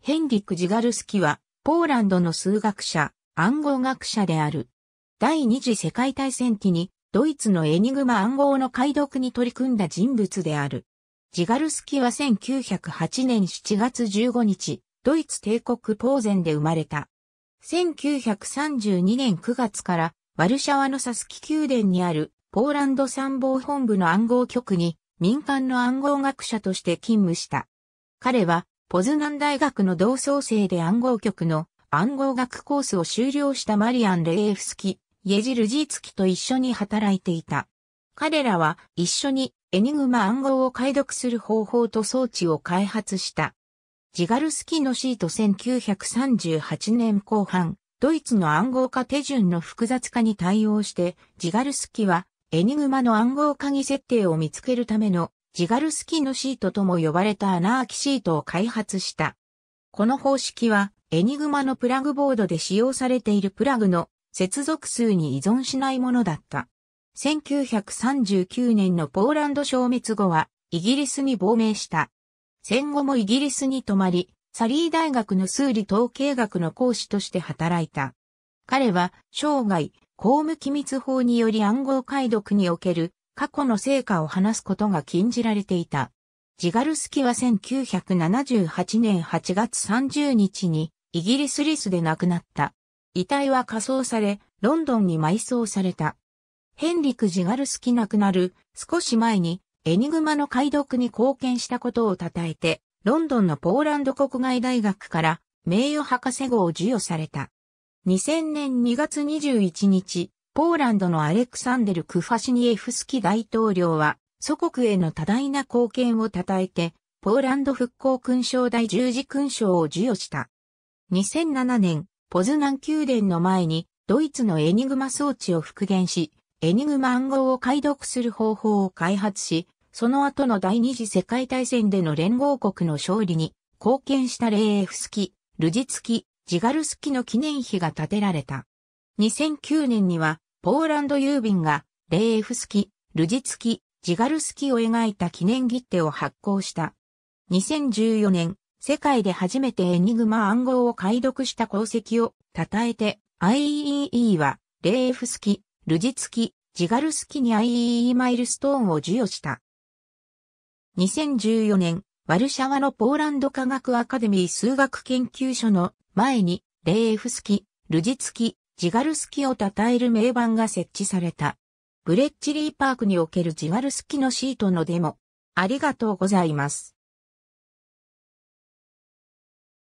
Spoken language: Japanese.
ヘンリック・ジガルスキは、ポーランドの数学者、暗号学者である。第二次世界大戦期に、ドイツのエニグマ暗号の解読に取り組んだ人物である。ジガルスキは1908年7月15日、ドイツ帝国ポーゼンで生まれた。1932年9月から、ワルシャワのサスキ宮殿にある、ポーランド参謀本部の暗号局に、民間の暗号学者として勤務した。彼は、ポズナン大学の同窓生で暗号局の暗号学コースを修了したマリアン・レエフスキ、イェジルジーツキと一緒に働いていた。彼らは一緒にエニグマ暗号を解読する方法と装置を開発した。ジガルスキのシート1938年後半、ドイツの暗号化手順の複雑化に対応して、ジガルスキはエニグマの暗号鍵設定を見つけるためのジガルスキのシートとも呼ばれた穴あきシートを開発した。この方式は、エニグマのプラグボードで使用されているプラグの接続数に依存しないものだった。1939年のポーランド消滅後は、イギリスに亡命した。戦後もイギリスに泊まり、サリー大学の数理統計学の講師として働いた。彼は、生涯、公務機密法により暗号解読における過去の成果を話すことが禁じられていた。ジガルスキは1978年8月30日にイギリスリスで亡くなった。遺体は火葬され、ロンドンに埋葬された。ヘンリク・ジガルスキ亡くなる少し前にエニグマの解読に貢献したことを称えて、ロンドンのポーランド国外大学から名誉博士号を授与された。2000年2月21日、ポーランドのアレクサンデル・クファシニエフスキ大統領は、祖国への多大な貢献を称えて、ポーランド復興勲章第十字勲章を授与した。2007年、ポズナン宮殿の前に、ドイツのエニグマ装置を復元し、エニグマ暗号を解読する方法を開発し、その後の第二次世界大戦での連合国の勝利に貢献したレーエフスキ、ルジツキ、ジガルスキの記念碑が建てられた。2009年にはポーランド郵便が、レーフスキ、ルジツキ、ジガルスキを描いた記念切手を発行した。2014年、世界で初めてエニグマ暗号を解読した功績を称えて、i e e は、レーフスキ、ルジツキ、ジガルスキに IEEE マイルストーンを授与した。2014年、ワルシャワのポーランド科学アカデミー数学研究所の前に、レーフスキ、ルジツキ、ジガルスキを称える名盤が設置された。ブレッチリーパークにおけるジガルスキのシートのデモ。ありがとうございます。